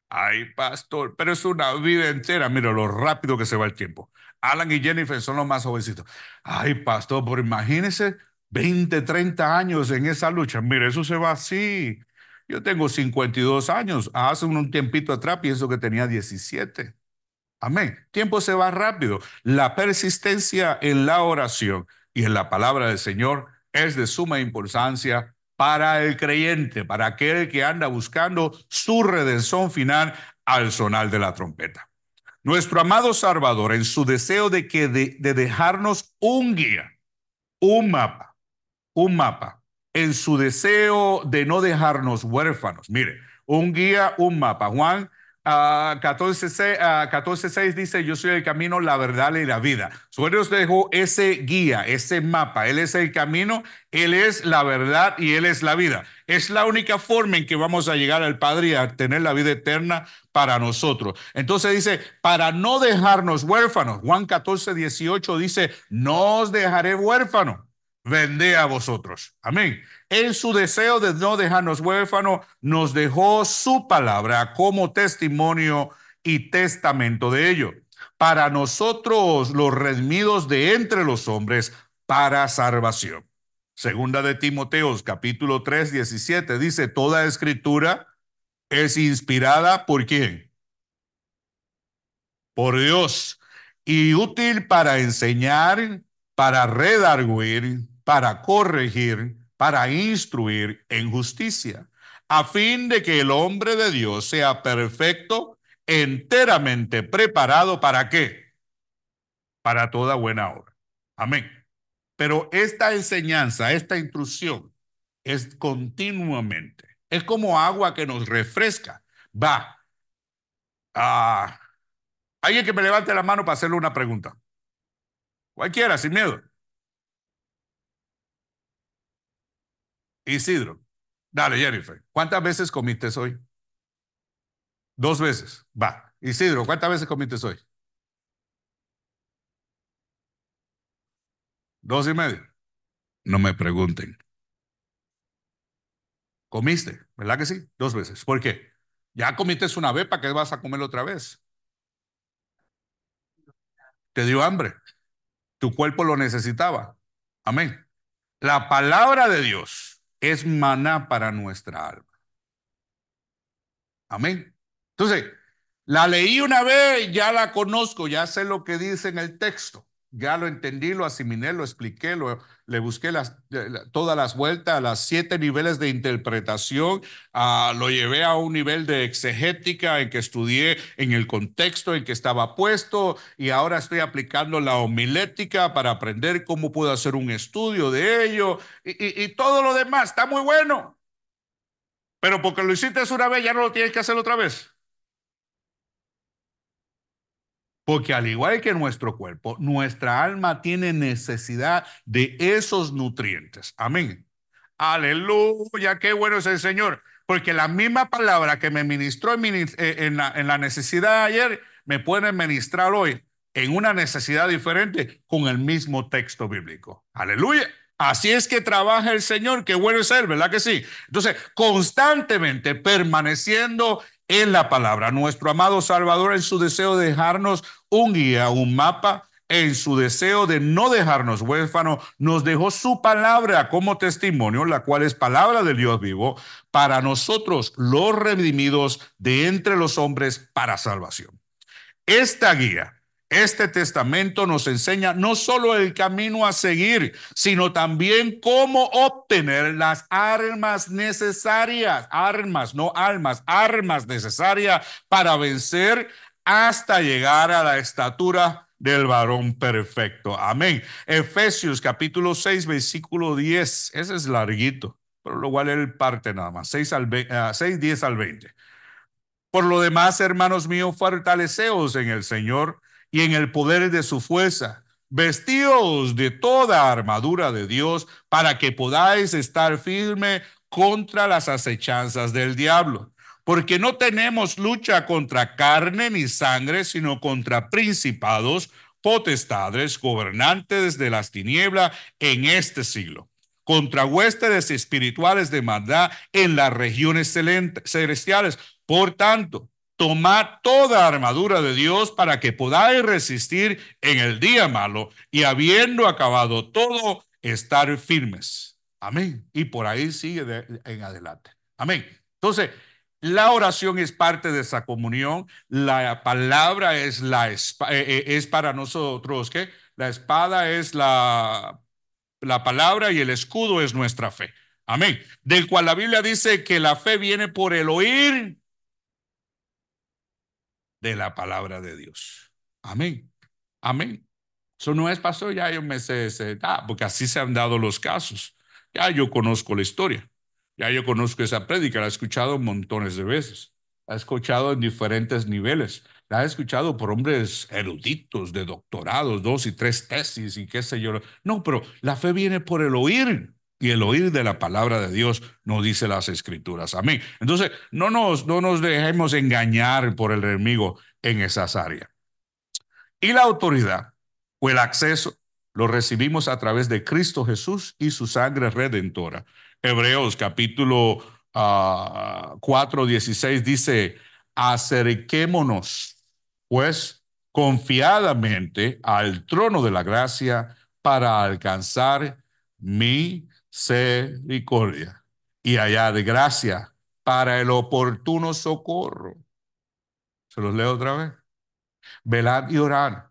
Ay, pastor, pero es una vida entera. Mira lo rápido que se va el tiempo. Alan y Jennifer son los más jovencitos. Ay, pastor, por imagínese 20, 30 años en esa lucha. Mira, eso se va así. Yo tengo 52 años. Hace un tiempito atrás pienso que tenía 17. Amén. Tiempo se va rápido. La persistencia en la oración y en la palabra del Señor es de suma importancia para el creyente, para aquel que anda buscando su redención final al sonar de la trompeta. Nuestro amado Salvador, en su deseo de, que de dejarnos un guía, un mapa, un mapa, en su deseo de no dejarnos huérfanos, mire, un guía, un mapa. Juan Uh, ah, 14.6 ah, dice, yo soy el camino, la verdad y la vida. Su os os dejó ese guía, ese mapa. Él es el camino, Él es la verdad y Él es la vida. Es la única forma en que vamos a llegar al Padre y a tener la vida eterna para nosotros. Entonces dice, para no dejarnos huérfanos, Juan 14, 18 dice, no os dejaré huérfano vendé a vosotros. Amén. En su deseo de no dejarnos huérfanos, nos dejó su palabra como testimonio y testamento de ello. Para nosotros los redimidos de entre los hombres, para salvación. Segunda de Timoteos, capítulo 3, 17, dice, toda escritura es inspirada por quién? Por Dios y útil para enseñar, para redarguir, para corregir, para instruir en justicia, a fin de que el hombre de Dios sea perfecto, enteramente preparado para qué? Para toda buena obra. Amén. Pero esta enseñanza, esta instrucción es continuamente. Es como agua que nos refresca. Va. Ah, alguien que me levante la mano para hacerle una pregunta. Cualquiera, sin miedo. Isidro, dale Jennifer, ¿cuántas veces comiste hoy? Dos veces, va. Isidro, ¿cuántas veces comiste hoy? Dos y medio. No me pregunten. Comiste, ¿verdad que sí? Dos veces. ¿Por qué? Ya comiste una vez, que qué vas a comer otra vez? Te dio hambre. Tu cuerpo lo necesitaba. Amén. La palabra de Dios es maná para nuestra alma. Amén. Entonces, la leí una vez, ya la conozco, ya sé lo que dice en el texto ya lo entendí, lo asimilé, lo expliqué, lo, le busqué las, todas las vueltas, las siete niveles de interpretación, lo llevé a un nivel de exegética en que estudié en el contexto en que estaba puesto y ahora estoy aplicando la homilética para aprender cómo puedo hacer un estudio de ello y, y todo lo demás, está muy bueno. Pero porque lo hiciste una vez, ya no lo tienes que hacer otra vez. Porque al igual que nuestro cuerpo, nuestra alma tiene necesidad de esos nutrientes. Amén. Aleluya, qué bueno es el Señor. Porque la misma palabra que me ministró eh, en la, necesidad de ayer, me puede ministrar hoy en una necesidad diferente con el mismo texto bíblico. Aleluya. Así es que trabaja el Señor, qué bueno es Él, ¿verdad que sí? Entonces, constantemente permaneciendo en la palabra. Nuestro amado Salvador en su deseo de dejarnos un guía, un mapa, en su deseo de no dejarnos huérfano, nos dejó su palabra como testimonio, la cual es palabra del Dios vivo, para nosotros los redimidos de entre los hombres para salvación. Esta guía este testamento nos enseña no solo el camino a seguir, sino también cómo obtener las armas necesarias, armas, no almas, armas necesarias para vencer hasta llegar a la estatura del varón perfecto. Amén. Efesios capítulo 6, versículo 10. Ese es larguito, pero lo cual él parte nada más, 6, al 6, 10 ah, al 20. Por lo demás, hermanos míos, fortaleceos en el Señor y en el poder de su fuerza. vestidos de toda armadura de Dios para que podáis estar firme contra las acechanzas del diablo. Porque no tenemos lucha contra carne ni sangre, sino contra principados, potestades, gobernantes de las tinieblas en este siglo, contra huéspedes espirituales de maldad en las regiones celestiales. Por tanto, Tomad toda armadura de Dios para que podáis resistir en el día malo y habiendo acabado todo, estar firmes. Amén. Y por ahí sigue en adelante. Amén. Entonces, la oración es parte de esa comunión. La palabra es, la, eh, eh, es para nosotros, qué, La espada es la, la palabra y el escudo es nuestra fe. Amén. Del cual la Biblia dice que la fe viene por el oír de la palabra de Dios. Amén. Amén. Eso no es, pasó ya yo me sé, ah, porque así se han dado los casos. Ya yo conozco la historia. Ya yo conozco esa prédica, la he escuchado montones de veces. La he escuchado en diferentes niveles. La he escuchado por hombres eruditos, de doctorados, dos y tres tesis y qué sé yo. No, pero la fe viene por el oír y el oír de la palabra de Dios, nos dice las escrituras. Amén. Entonces, no nos, no nos dejemos engañar por el enemigo en esas áreas. Y la autoridad o el acceso lo recibimos a través de Cristo Jesús y su sangre redentora. Hebreos capítulo 4, ah, 16 dice, acerquémonos pues confiadamente al trono de la gracia para alcanzar mi misericordia y hallar gracia para el oportuno socorro. Se los leo otra vez. velar y orar.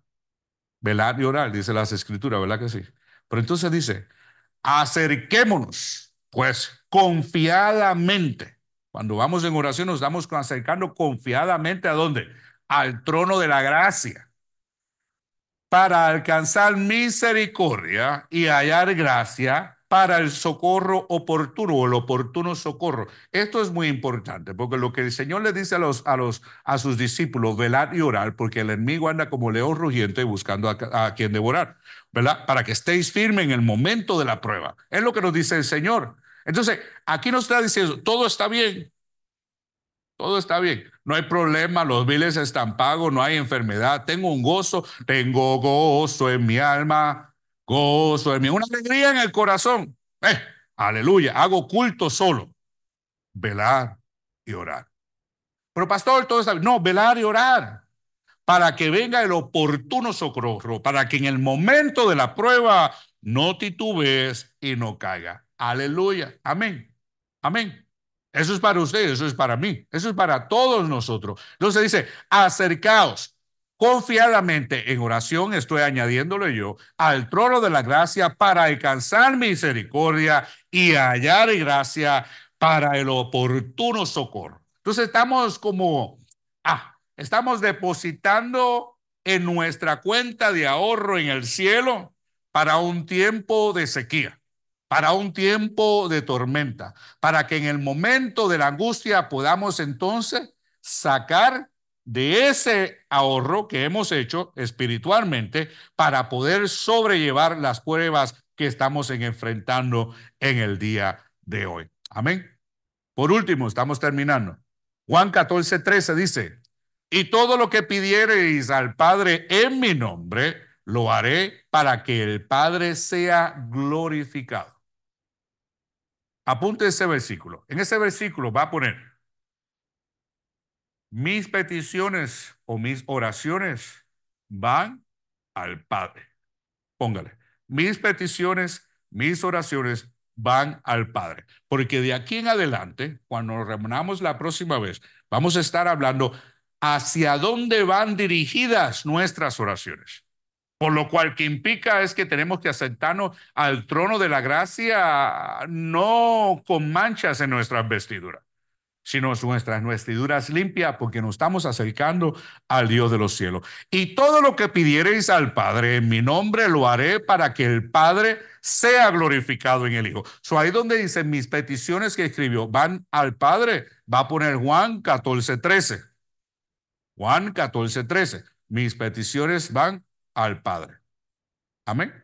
velar y orar, dice las escrituras, ¿verdad que sí? Pero entonces dice, acerquémonos, pues, confiadamente. Cuando vamos en oración nos damos acercando confiadamente a dónde? Al trono de la gracia. Para alcanzar misericordia y hallar gracia para el socorro oportuno o el oportuno socorro. Esto es muy importante porque lo que el Señor le dice a, los, a, los, a sus discípulos, velar y orar, porque el enemigo anda como león rugiente buscando a, quien devorar, ¿verdad? Para que estéis firmes en el momento de la prueba. Es lo que nos dice el Señor. Entonces, aquí nos está diciendo, todo está bien, todo está bien. No hay problema, los biles están pagos, no hay enfermedad. Tengo un gozo, tengo gozo en mi alma. Gozo de mí, una alegría en el corazón. Eh, aleluya, hago culto solo. Velar y orar. Pero pastor, todo está No, velar y orar para que venga el oportuno socorro, para que en el momento de la prueba no titubees y no caiga. Aleluya. Amén. Amén. Eso es para ustedes, eso es para mí, eso es para todos nosotros. Entonces dice, acercaos confiadamente en oración, estoy añadiéndole yo, al trono de la gracia para alcanzar misericordia y hallar gracia para el oportuno socorro. Entonces estamos como, ah, estamos depositando en nuestra cuenta de ahorro en el cielo para un tiempo de sequía, para un tiempo de tormenta, para que en el momento de la angustia podamos entonces sacar de ese ahorro que hemos hecho espiritualmente para poder sobrellevar las pruebas que estamos enfrentando en el día de hoy. Amén. Por último, estamos terminando. Juan 14, 13 dice, y todo lo que pidiereis al Padre en mi nombre, lo haré para que el Padre sea glorificado. Apunte ese versículo. En ese versículo va a poner, mis peticiones o mis oraciones van al Padre. Póngale, mis peticiones, mis oraciones van al Padre. Porque de aquí en adelante, cuando nos reunamos la próxima vez, vamos a estar hablando hacia dónde van dirigidas nuestras oraciones. Por lo cual que implica es que tenemos que asentarnos al trono de la gracia no con manchas en nuestras vestiduras, sino nuestras vestiduras limpias, porque nos estamos acercando al Dios de los cielos. Y todo lo que pidiereis al Padre en mi nombre lo haré para que el Padre sea glorificado en el Hijo. So, ahí donde dice mis peticiones que escribió van al Padre, va a poner Juan 14, 13. Juan 14, 13. Mis peticiones van al Padre. Amén.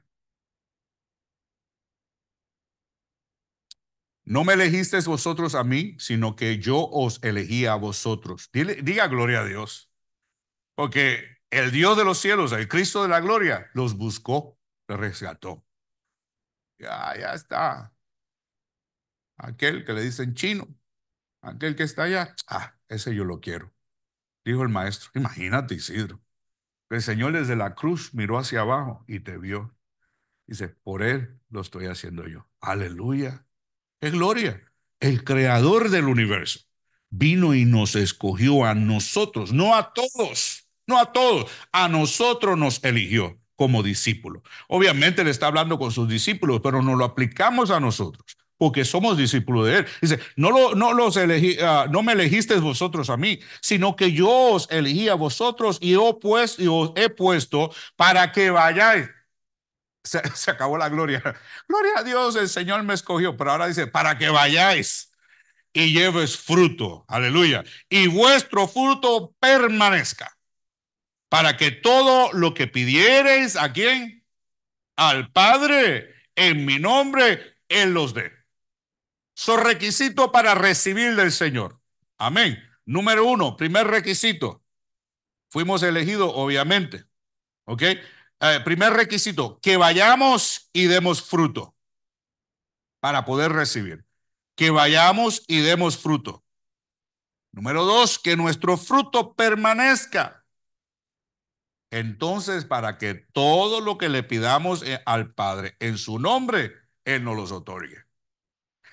No me elegisteis vosotros a mí, sino que yo os elegí a vosotros. diga gloria a Dios. Porque el Dios de los cielos, el Cristo de la gloria, los buscó, los rescató. Ya, ya está. Aquel que le dicen chino, aquel que está allá, ah, ese yo lo quiero. Dijo el maestro, imagínate Isidro. El Señor desde la cruz miró hacia abajo y te vio. Dice, por él lo estoy haciendo yo. Aleluya es gloria. El creador del universo vino y nos escogió a nosotros, no a todos, no a todos, a nosotros nos eligió como discípulo. Obviamente le está hablando con sus discípulos, pero no lo aplicamos a nosotros porque somos discípulos de Él. Dice, no, lo, no, los elegí, ah, no me elegisteis vosotros a mí, sino que yo os elegí a vosotros y, yo pues, y os he puesto para que vayáis se, acabó la gloria. Gloria a Dios, el Señor me escogió, pero ahora dice, para que vayáis y lleves fruto, aleluya, y vuestro fruto permanezca, para que todo lo que pidiereis a quién, al Padre, en mi nombre, Él los dé. Son requisito para recibir del Señor. Amén. Número uno, primer requisito. Fuimos elegidos, obviamente. ¿Ok? primer requisito, que vayamos y demos fruto para poder recibir. Que vayamos y demos fruto. Número dos, que nuestro fruto permanezca. Entonces, para que todo lo que le pidamos eh, al Padre en su nombre, Él nos los otorgue.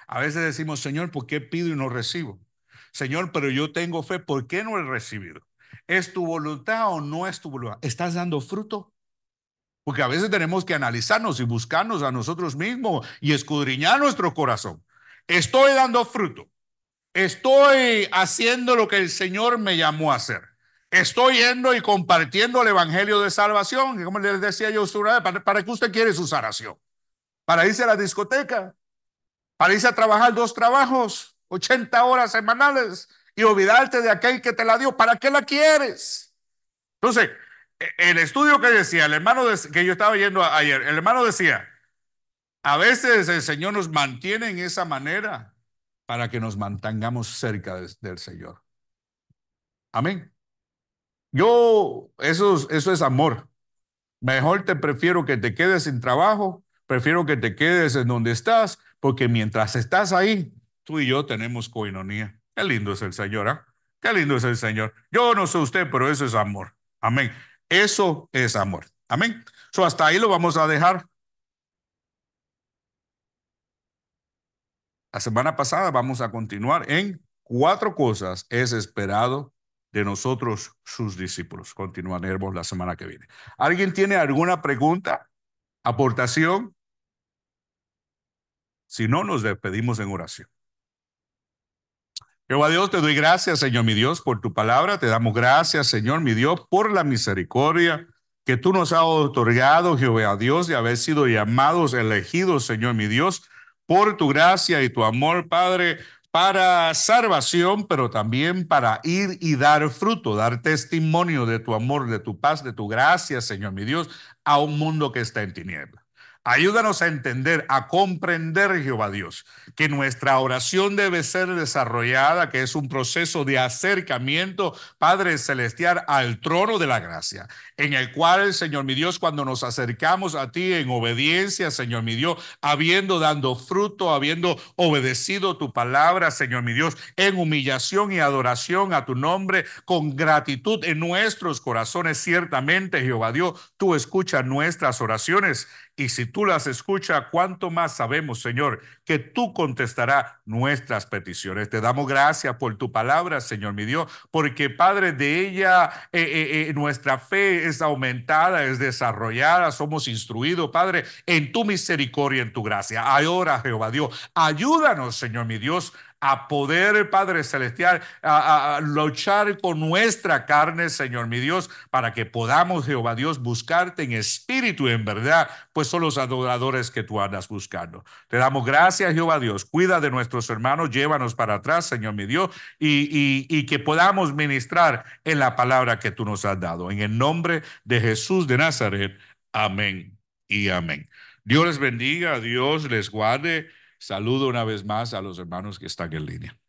A veces decimos, Señor, ¿por qué pido y no recibo? Señor, pero yo tengo fe, ¿por qué no he recibido? ¿Es tu voluntad o no es tu voluntad? ¿Estás dando fruto? Porque a veces tenemos que analizarnos y buscarnos a nosotros mismos y escudriñar nuestro corazón. Estoy dando fruto. Estoy haciendo lo que el Señor me llamó a hacer. Estoy yendo y compartiendo el Evangelio de Salvación. Como les decía yo, ¿para, para qué usted quiere su sanación? ¿Para irse a la discoteca? ¿Para irse a trabajar dos trabajos, 80 horas semanales y olvidarte de aquel que te la dio? ¿Para qué la quieres? Entonces, el estudio que decía, el hermano que yo estaba yendo ayer, el hermano decía, a veces el Señor nos mantiene en esa manera para que nos mantengamos cerca del Señor. Amén. Yo, eso, eso es amor. Mejor te prefiero que te quedes sin trabajo, prefiero que te quedes en donde estás, porque mientras estás ahí, tú y yo tenemos coinonía. Qué lindo es el Señor, Ah Qué lindo es el Señor. Yo no sé usted, pero eso es amor. Amén. Eso es amor. Amén. So hasta ahí lo vamos a dejar. La semana pasada vamos a continuar en cuatro cosas es esperado de nosotros sus discípulos. Nervos la semana que viene. ¿Alguien tiene alguna pregunta, aportación? Si no, nos despedimos en oración. Jehová Dios, te doy gracias, Señor mi Dios, por tu palabra. Te damos gracias, Señor mi Dios, por la misericordia que tú nos has otorgado, Jehová Dios, de haber sido llamados, elegidos, Señor mi Dios, por tu gracia y tu amor, Padre, para salvación, pero también para ir y dar fruto, dar testimonio de tu amor, de tu paz, de tu gracia, Señor mi Dios, a un mundo que está en tiniebla. Ayúdanos a entender, a comprender, Jehová Dios, que nuestra oración debe ser desarrollada, que es un proceso de acercamiento, Padre Celestial, al trono de la gracia, en el cual, Señor mi Dios, cuando nos acercamos a ti en obediencia, Señor mi Dios, habiendo dando fruto, habiendo obedecido tu palabra, Señor mi Dios, en humillación y adoración a tu nombre, con gratitud en nuestros corazones, ciertamente, Jehová Dios, tú escuchas nuestras oraciones y si tú las escuchas, cuánto más sabemos, Señor, que tú contestarás nuestras peticiones. Te damos gracias por tu palabra, Señor mi Dios, porque Padre, de ella eh, eh, eh, nuestra fe es aumentada, es desarrollada, somos instruidos, Padre, en tu misericordia, en tu gracia. Ahora, Jehová Dios, ayúdanos, Señor mi Dios, a poder, Padre Celestial, a, luchar con nuestra carne, Señor mi Dios, para que podamos, Jehová Dios, buscarte en espíritu y en verdad, pues son los adoradores que tú andas buscando. Te damos gracias, Jehová Dios. Cuida de nuestros hermanos, llévanos para atrás, Señor mi Dios, y que podamos ministrar en la palabra que tú nos has dado. En el nombre de Jesús de Nazaret. Amén y amén. Dios les bendiga, Dios les guarde. Saludo una vez más a los hermanos que están en línea.